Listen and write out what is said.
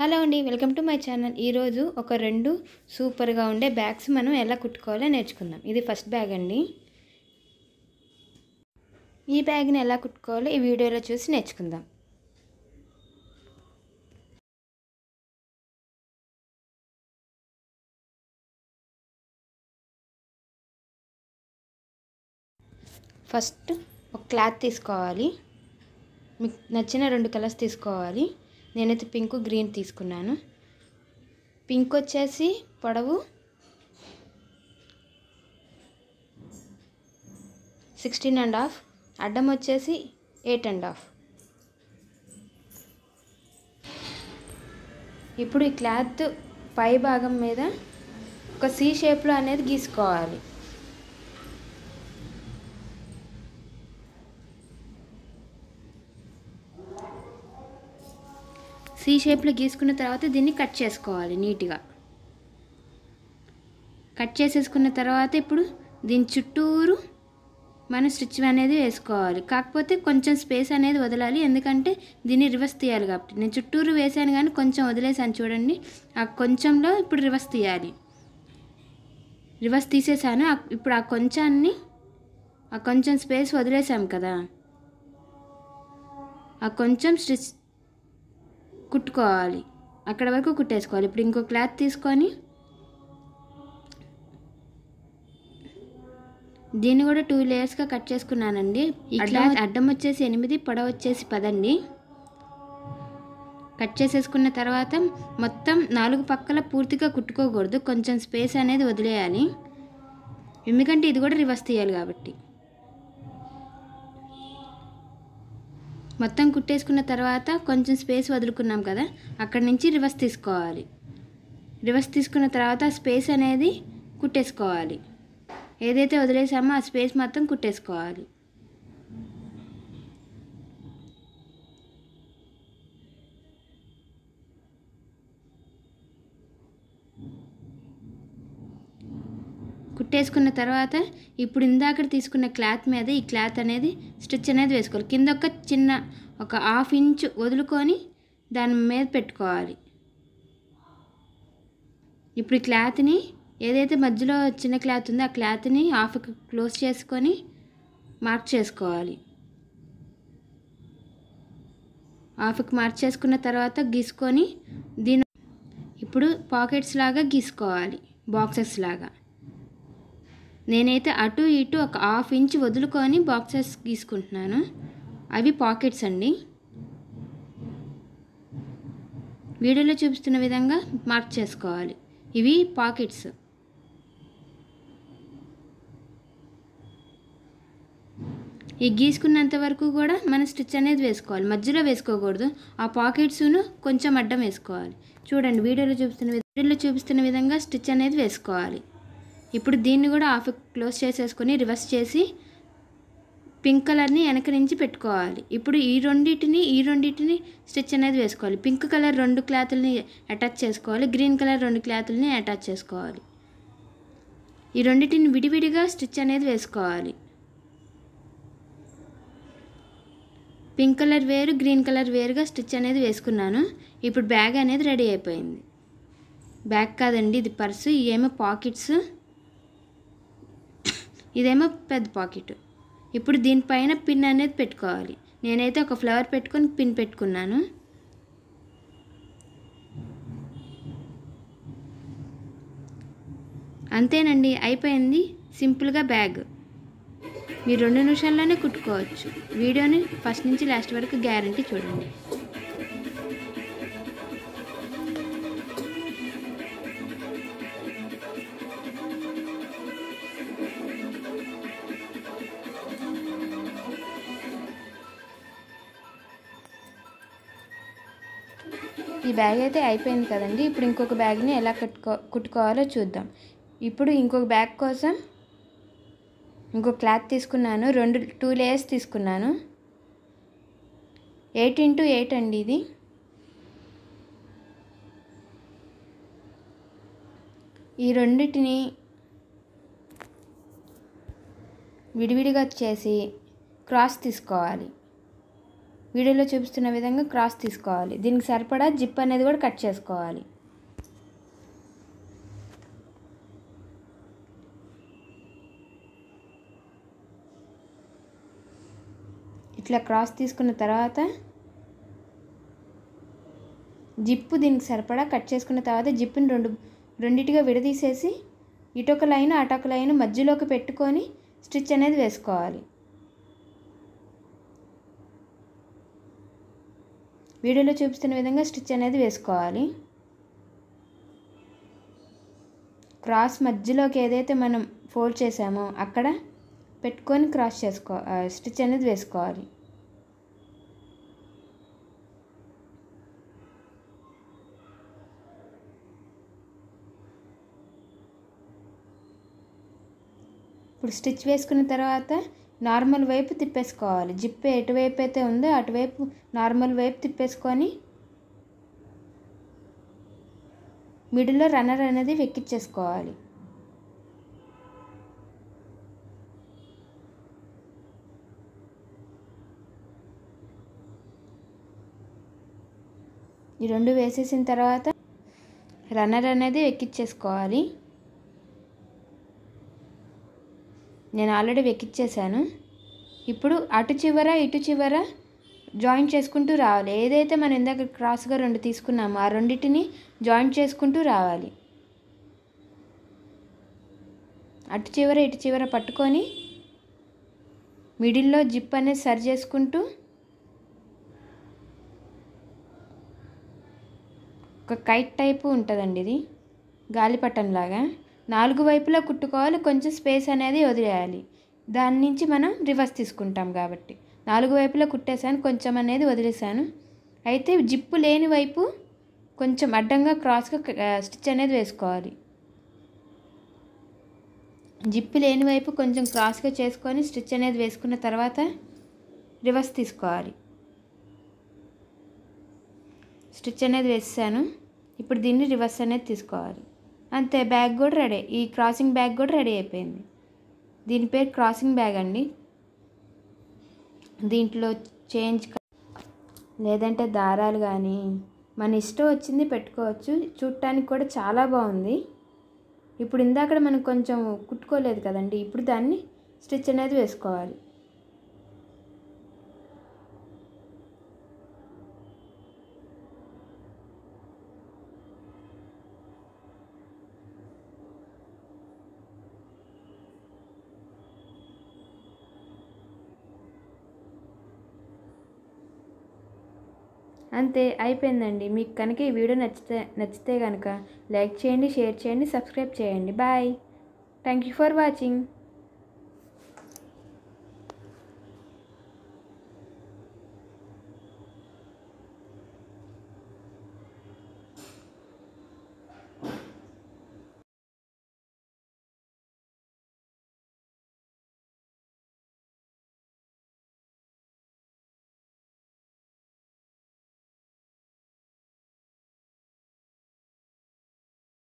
hello అండి welcome to my channel ఈరోజు ఒక రెండు సూపర్గా ఉండే బ్యాగ్స్ మనం ఎలా కుట్టుకోవాలో నేర్చుకుందాం ఇది ఫస్ట్ బ్యాగ్ అండి ఈ బ్యాగ్ని ఎలా కుట్టుకోవాలో ఈ వీడియోలో చూసి నేర్చుకుందాం ఫస్ట్ ఒక క్లాత్ తీసుకోవాలి మీకు నచ్చిన రెండు కలర్స్ తీసుకోవాలి నేనైతే పింక్ గ్రీన్ తీసుకున్నాను పింక్ వచ్చేసి పొడవు సిక్స్టీన్ అండ్ హాఫ్ అడ్డం వచ్చేసి ఎయిట్ అండ్ హాఫ్ ఇప్పుడు ఈ క్లాత్ పై భాగం మీద ఒక సీ షేప్లో అనేది గీసుకోవాలి సీ షేప్లో గీసుకున్న తర్వాత దీన్ని కట్ చేసుకోవాలి నీట్గా కట్ చేసేసుకున్న తర్వాత ఇప్పుడు దీని చుట్టూరు మనం స్టిచ్ అనేది వేసుకోవాలి కాకపోతే కొంచెం స్పేస్ అనేది వదలాలి ఎందుకంటే దీన్ని రివర్స్ తీయాలి కాబట్టి నేను చుట్టూరు వేసాను కానీ కొంచెం వదిలేసాను చూడండి ఆ కొంచెంలో ఇప్పుడు రివర్స్ తీయాలి రివర్స్ తీసేసాను ఇప్పుడు ఆ కొంచాన్ని ఆ కొంచెం స్పేస్ వదిలేసాం కదా ఆ కొంచెం స్టిచ్ కుట్టుకోవాలి అక్కడ వరకు కుట్టేసుకోవాలి ఇప్పుడు ఇంకో క్లాత్ తీసుకొని దీన్ని కూడా టూ లేయర్స్గా కట్ చేసుకున్నానండి క్లాత్ అడ్డం వచ్చేసి ఎనిమిది పొడవ వచ్చేసి పదండి కట్ చేసేసుకున్న తర్వాత మొత్తం నాలుగు పక్కల పూర్తిగా కుట్టుకోకూడదు కొంచెం స్పేస్ అనేది వదిలేయాలి ఎందుకంటే ఇది కూడా రివర్స్ తీయాలి కాబట్టి మొత్తం కుట్టేసుకున్న తర్వాత కొంచెం స్పేస్ వదులుకున్నాం కదా అక్కడి నుంచి రివర్స్ తీసుకోవాలి రివర్స్ తీసుకున్న తర్వాత స్పేస్ అనేది కుట్టేసుకోవాలి ఏదైతే వదిలేసామో ఆ స్పేస్ మొత్తం కుట్టేసుకోవాలి కుట్టేసుకున్న తర్వాత ఇప్పుడు ఇందాక తీసుకున్న క్లాత్ మీద ఈ క్లాత్ అనేది స్టిచ్ అనేది వేసుకోవాలి కింద ఒక చిన్న ఒక హాఫ్ ఇంచ్ వదులుకొని దాని మీద పెట్టుకోవాలి ఇప్పుడు ఈ క్లాత్ని ఏదైతే మధ్యలో చిన్న క్లాత్ ఉందో ఆ క్లాత్ని హాఫ్ క్లోజ్ చేసుకొని మార్క్ చేసుకోవాలి హాఫ్కి మార్క్ చేసుకున్న తర్వాత గీసుకొని దీని ఇప్పుడు పాకెట్స్ లాగా గీసుకోవాలి బాక్సెస్ లాగా నేనైతే అటు ఇటు ఒక హాఫ్ ఇంచ్ వదులుకొని బాక్సెస్ గీసుకుంటున్నాను అవి పాకెట్స్ అండి వీడియోలో చూపిస్తున్న విధంగా మార్క్ చేసుకోవాలి ఇవి పాకెట్స్ ఈ గీసుకున్నంత వరకు కూడా మనం స్టిచ్ అనేది వేసుకోవాలి మధ్యలో వేసుకోకూడదు ఆ పాకెట్స్ను కొంచెం అడ్డం వేసుకోవాలి చూడండి వీడియోలో చూపిస్తున్న వీడియోలో చూపిస్తున్న విధంగా స్టిచ్ అనేది వేసుకోవాలి ఇప్పుడు దీన్ని కూడా ఆఫ్ క్లోజ్ చేసేసుకొని రివర్స్ చేసి పింక్ కలర్ని వెనక నుంచి పెట్టుకోవాలి ఇప్పుడు ఈ రెండింటిని ఈ రెండింటిని స్టిచ్ అనేది వేసుకోవాలి పింక్ కలర్ రెండు క్లాతుల్ని అటాచ్ చేసుకోవాలి గ్రీన్ కలర్ రెండు క్లాతుల్ని అటాచ్ చేసుకోవాలి ఈ రెండింటిని విడివిడిగా స్టిచ్ అనేది వేసుకోవాలి పింక్ కలర్ వేరు గ్రీన్ కలర్ వేరుగా స్టిచ్ అనేది వేసుకున్నాను ఇప్పుడు బ్యాగ్ అనేది రెడీ అయిపోయింది బ్యాగ్ కాదండి ఇది పర్సు ఏమో పాకెట్స్ ఇదేమో పెద్ద పాకెట్ ఇప్పుడు దీనిపైన పిన్ అనేది పెట్టుకోవాలి నేనైతే ఒక ఫ్లవర్ పెట్టుకొని పిన్ పెట్టుకున్నాను అంతేనండి అయిపోయింది సింపుల్గా బ్యాగ్ మీరు రెండు నిమిషాల్లోనే కుట్టుకోవచ్చు వీడియోని ఫస్ట్ నుంచి లాస్ట్ వరకు గ్యారంటీ చూడండి ఈ బ్యాగ్ అయితే అయిపోయింది కదండి ఇప్పుడు ఇంకొక బ్యాగ్ని ఎలా కట్టుకో కుట్టుకోవాలో చూద్దాం ఇప్పుడు ఇంకొక బ్యాగ్ కోసం ఇంకో క్లాత్ తీసుకున్నాను రెండు టూ లేయర్స్ తీసుకున్నాను ఎయిట్ ఇంటూ ఎయిట్ అండి ఇది ఈ రెండింటిని విడివిడిగా వచ్చేసి క్రాస్ తీసుకోవాలి వీడియోలో చూపిస్తున్న విధంగా క్రాస్ తీసుకోవాలి దీనికి సరిపడా జిప్ అనేది కూడా కట్ చేసుకోవాలి ఇట్లా క్రాస్ తీసుకున్న తర్వాత జిప్పు దీనికి సరిపడా కట్ చేసుకున్న తర్వాత జిప్పుని రెండు రెండిటిగా విడదీసేసి ఇటొక లైన్ అటొక లైన్ మధ్యలోకి పెట్టుకొని స్టిచ్ అనేది వేసుకోవాలి వీడియోలో చూపిస్తున్న విధంగా స్టిచ్ అనేది వేసుకోవాలి క్రాస్ మధ్యలోకి ఏదైతే మనం ఫోల్డ్ చేసామో అక్కడ పెట్టుకొని క్రాస్ చేసుకో స్టిచ్ అనేది వేసుకోవాలి ఇప్పుడు స్టిచ్ వేసుకున్న తర్వాత నార్మల్ వైపు తిప్పేసుకోవాలి జిప్ ఎటువైపు అయితే ఉందో అటువైపు నార్మల్ వైపు తిప్పేసుకొని మిడిల్లో రన్నర్ అనేది వెక్కిచ్చేసుకోవాలి ఈ రెండు వేసేసిన తర్వాత రన్నర్ అనేది ఎక్కిచ్చేసుకోవాలి నేను ఆల్రెడీ వెక్కిచ్చేసాను ఇప్పుడు అటు చివర ఇటు చివర జాయిన్ చేసుకుంటూ రావాలి ఏదైతే మనం ఇందాక క్రాస్గా రెండు తీసుకున్నామో ఆ రెండింటిని జాయిన్ చేసుకుంటూ రావాలి అటు చివర ఇటు చివర పట్టుకొని మిడిల్లో జిప్ అనేది సరి చేసుకుంటూ ఒక కైట్ టైపు ఉంటుందండి ఇది గాలిపటంలాగా నాలుగు వైపులా కుట్టుకోవాలి కొంచెం స్పేస్ అనేది వదిలేయాలి దాని నుంచి మనం రివర్స్ తీసుకుంటాం కాబట్టి నాలుగు వైపులా కుట్టేశాను కొంచెం అనేది వదిలేశాను అయితే జిప్పు లేని వైపు కొంచెం అడ్డంగా క్రాస్గా స్టిచ్ అనేది వేసుకోవాలి జిప్పు లేని వైపు కొంచెం క్రాస్గా చేసుకొని స్టిచ్ అనేది వేసుకున్న తర్వాత రివర్స్ తీసుకోవాలి స్టిచ్ అనేది వేసాను ఇప్పుడు దీన్ని రివర్స్ అనేది తీసుకోవాలి అంతే బ్యాగ్ కూడా రెడీ ఈ క్రాసింగ్ బ్యాగ్ కూడా రెడీ అయిపోయింది దీని పేరు క్రాసింగ్ బ్యాగ్ అండి దీంట్లో చేంజ్ లేదంటే దారాలు కానీ మన ఇష్టం వచ్చింది పెట్టుకోవచ్చు చూడటానికి కూడా చాలా బాగుంది ఇప్పుడు ఇందాక మనం కొంచెం కుట్టుకోలేదు కదండి ఇప్పుడు దాన్ని స్టిచ్ అనేది వేసుకోవాలి అంతే అయిపోయిందండి మీకు కనుక ఈ వీడియో నచ్చితే నచ్చితే కనుక లైక్ చేయండి షేర్ చేయండి సబ్స్క్రైబ్ చేయండి bye thank you for watching